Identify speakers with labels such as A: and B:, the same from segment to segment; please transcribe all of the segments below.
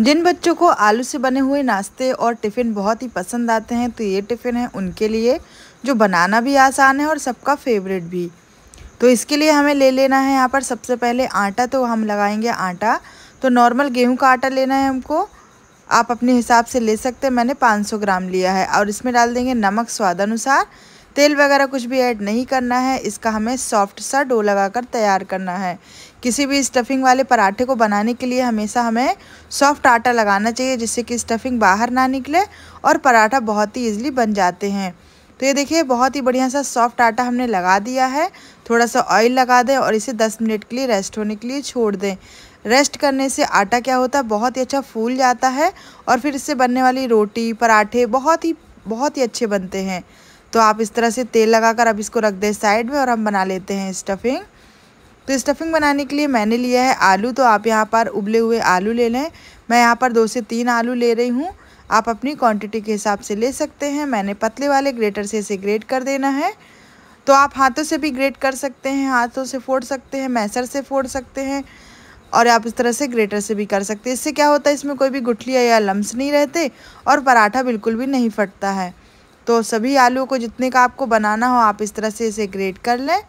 A: जिन बच्चों को आलू से बने हुए नाश्ते और टिफ़िन बहुत ही पसंद आते हैं तो ये टिफ़िन है उनके लिए जो बनाना भी आसान है और सबका फेवरेट भी तो इसके लिए हमें ले लेना है यहाँ पर सबसे पहले आटा तो हम लगाएंगे आटा तो नॉर्मल गेहूं का आटा लेना है हमको आप अपने हिसाब से ले सकते हैं मैंने 500 ग्राम लिया है और इसमें डाल देंगे नमक स्वाद अनुसार तेल वगैरह कुछ भी ऐड नहीं करना है इसका हमें सॉफ्ट सा डो लगाकर तैयार करना है किसी भी स्टफिंग वाले पराठे को बनाने के लिए हमेशा हमें सॉफ्ट आटा लगाना चाहिए जिससे कि स्टफिंग बाहर ना निकले और पराठा बहुत ही ईजिली बन जाते हैं तो ये देखिए बहुत ही बढ़िया सा सॉफ्ट आटा हमने लगा दिया है थोड़ा सा ऑयल लगा दें और इसे 10 मिनट के लिए रेस्ट होने के लिए छोड़ दें रेस्ट करने से आटा क्या होता है बहुत ही अच्छा फूल जाता है और फिर इससे बनने वाली रोटी पराठे बहुत ही बहुत ही अच्छे बनते हैं तो आप इस तरह से तेल लगा कर अब इसको रख दें साइड में और हम बना लेते हैं स्टफिंग तो स्टफिंग बनाने के लिए मैंने लिया है आलू तो आप यहाँ पर उबले हुए आलू ले लें मैं यहाँ पर दो से तीन आलू ले रही हूँ आप अपनी क्वांटिटी के हिसाब से ले सकते हैं मैंने पतले वाले ग्रेटर से इसे ग्रेट कर देना है तो आप हाथों से भी ग्रेट कर सकते हैं हाथों से फोड़ सकते हैं मैसर से फोड़ सकते हैं और आप इस तरह से ग्रेटर से भी कर सकते हैं इससे क्या होता है इसमें कोई भी गुठलियाँ या लम्स नहीं रहते और पराठा बिल्कुल भी नहीं फटता है तो सभी आलू को जितने का आपको बनाना हो आप इस तरह से इसे ग्रेट कर लें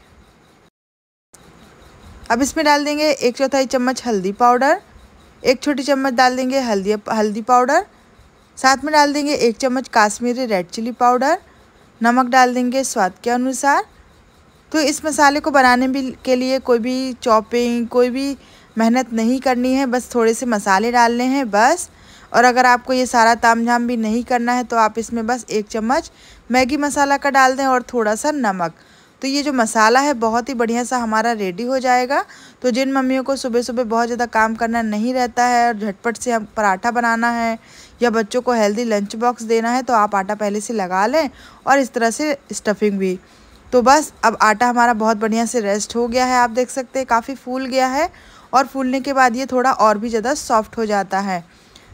A: अब इसमें डाल देंगे एक चौथाई चम्मच हल्दी पाउडर एक छोटी चम्मच डाल देंगे हल्दी हल्दी पाउडर साथ में डाल देंगे एक चम्मच काश्मीरी रेड चिली पाउडर नमक डाल देंगे स्वाद के अनुसार तो इस मसाले को बनाने भी के लिए कोई भी चॉपिंग कोई भी मेहनत नहीं करनी है बस थोड़े से मसाले डालने हैं बस और अगर आपको ये सारा ताम झाम भी नहीं करना है तो आप इसमें बस एक चम्मच मैगी मसाला का डाल दें और थोड़ा सा नमक तो ये जो मसाला है बहुत ही बढ़िया सा हमारा रेडी हो जाएगा तो जिन मम्मियों को सुबह सुबह बहुत ज़्यादा काम करना नहीं रहता है और झटपट से हम पराठा बनाना है या बच्चों को हेल्दी लंच बॉक्स देना है तो आप आटा पहले से लगा लें और इस तरह से स्टफिंग भी तो बस अब आटा हमारा बहुत बढ़िया से रेस्ट हो गया है आप देख सकते हैं काफ़ी फूल गया है और फूलने के बाद ये थोड़ा और भी ज़्यादा सॉफ्ट हो जाता है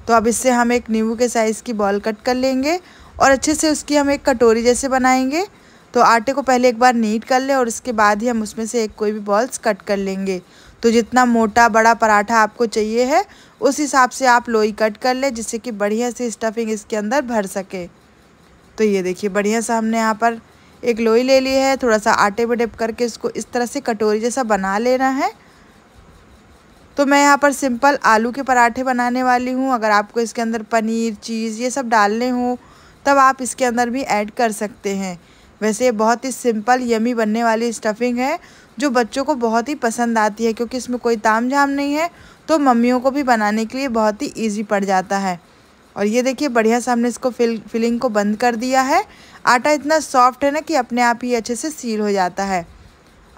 A: तो अब इससे हम एक नींबू के साइज़ की बॉल कट कर लेंगे और अच्छे से उसकी हम एक कटोरी जैसे बनाएंगे तो आटे को पहले एक बार नीट कर लें और उसके बाद ही हम उसमें से एक कोई भी बॉल्स कट कर लेंगे तो जितना मोटा बड़ा पराठा आपको चाहिए है उस हिसाब से आप लोई कट कर लें जिससे कि बढ़िया से स्टफिंग इसके अंदर भर सके तो ये देखिए बढ़िया सा हमने यहाँ पर एक लोई ले ली है थोड़ा सा आटे पर डिप करके इसको इस तरह से कटोरी जैसा बना लेना है तो मैं यहाँ पर सिंपल आलू के पराठे बनाने वाली हूँ अगर आपको इसके अंदर पनीर चीज़ ये सब डालने हो तब आप इसके अंदर भी ऐड कर सकते हैं वैसे बहुत ही सिंपल यमी बनने वाली स्टफिंग है जो बच्चों को बहुत ही पसंद आती है क्योंकि इसमें कोई ताम झाम नहीं है तो मम्मियों को भी बनाने के लिए बहुत ही ईजी पड़ जाता है और ये देखिए बढ़िया से हमने इसको फिल फिलिंग को बंद कर दिया है आटा इतना सॉफ्ट है ना कि अपने आप ही अच्छे से सील हो जाता है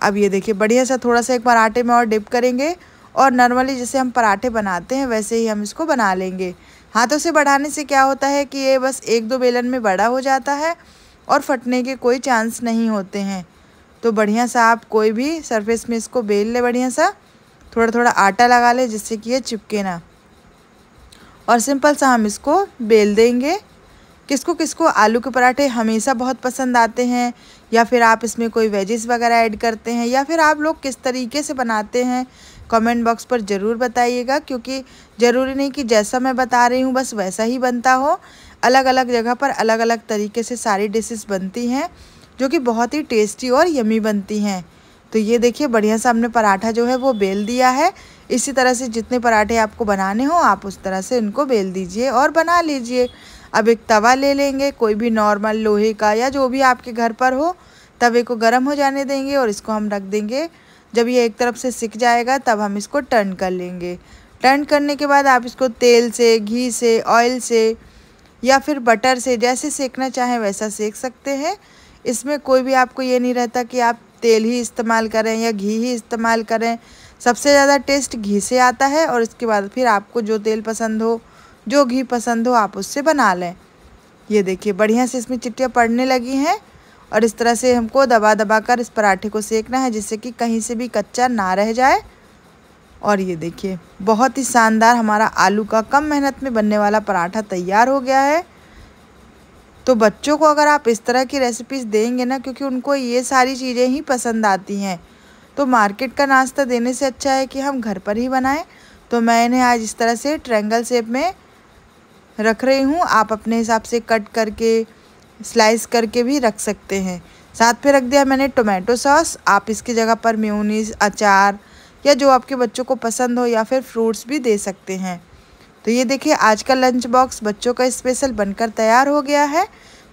A: अब ये देखिए बढ़िया सा थोड़ा सा एक बार आटे में और डिप करेंगे और नॉर्मली जैसे हम पराठे बनाते हैं वैसे ही हम इसको बना लेंगे हाथों से बढ़ाने से क्या होता है कि ये बस एक दो बेलन में बड़ा हो जाता है और फटने के कोई चांस नहीं होते हैं तो बढ़िया सा आप कोई भी सरफेस में इसको बेल ले बढ़िया सा थोड़ा थोड़ा आटा लगा ले जिससे कि ये चिपके ना और सिंपल सा हम इसको बेल देंगे किसको किसको आलू के पराठे हमेशा बहुत पसंद आते हैं या फिर आप इसमें कोई वेजेस वगैरह ऐड करते हैं या फिर आप लोग किस तरीके से बनाते हैं कमेंट बॉक्स पर ज़रूर बताइएगा क्योंकि ज़रूरी नहीं कि जैसा मैं बता रही हूँ बस वैसा ही बनता हो अलग अलग जगह पर अलग अलग तरीके से सारी डिशेस बनती हैं जो कि बहुत ही टेस्टी और यमी बनती हैं तो ये देखिए बढ़िया सा हमने पराठा जो है वो बेल दिया है इसी तरह से जितने पराठे आपको बनाने हों आप उस तरह से उनको बेल दीजिए और बना लीजिए अब एक तवा ले लेंगे कोई भी नॉर्मल लोहे का या जो भी आपके घर पर हो तवे को गर्म हो जाने देंगे और इसको हम रख देंगे जब ये एक तरफ से सिक जाएगा तब हम इसको टर्न कर लेंगे टर्न करने के बाद आप इसको तेल से घी से ऑयल से या फिर बटर से जैसे सेकना चाहें वैसा सेक सकते हैं इसमें कोई भी आपको ये नहीं रहता कि आप तेल ही इस्तेमाल करें या घी ही इस्तेमाल करें सबसे ज़्यादा टेस्ट घी से आता है और इसके बाद फिर आपको जो तेल पसंद हो जो घी पसंद हो आप उससे बना लें ये देखिए बढ़िया से इसमें चिट्टियाँ पड़ने लगी हैं और इस तरह से हमको दबा दबा कर इस पराठे को सेकना है जिससे कि कहीं से भी कच्चा ना रह जाए और ये देखिए बहुत ही शानदार हमारा आलू का कम मेहनत में बनने वाला पराठा तैयार हो गया है तो बच्चों को अगर आप इस तरह की रेसिपीज़ देंगे ना क्योंकि उनको ये सारी चीज़ें ही पसंद आती हैं तो मार्केट का नाश्ता देने से अच्छा है कि हम घर पर ही बनाएं तो मैं इन्हें आज इस तरह से ट्रेंगल शेप में रख रही हूँ आप अपने हिसाब से कट करके स्लाइस करके भी रख सकते हैं साथ पे रख दिया मैंने टोमेटो सॉस आप इसकी जगह पर म्यूनिस अचार या जो आपके बच्चों को पसंद हो या फिर फ्रूट्स भी दे सकते हैं तो ये देखिए आज का लंच बॉक्स बच्चों का स्पेशल बनकर तैयार हो गया है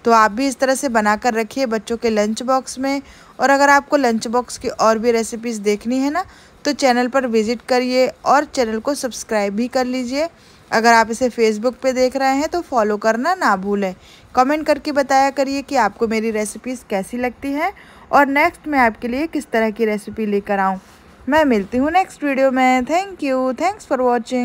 A: तो आप भी इस तरह से बनाकर रखिए बच्चों के लंच बॉक्स में और अगर आपको लंच बॉक्स की और भी रेसिपीज़ देखनी है ना तो चैनल पर विज़िट करिए और चैनल को सब्सक्राइब भी कर लीजिए अगर आप इसे फेसबुक पे देख रहे हैं तो फॉलो करना ना भूलें कमेंट करके बताया करिए कि आपको मेरी रेसिपीज़ कैसी लगती हैं और नेक्स्ट मैं आपके लिए किस तरह की रेसिपी लेकर आऊँ मैं मिलती हूँ नेक्स्ट वीडियो में thank you thanks for watching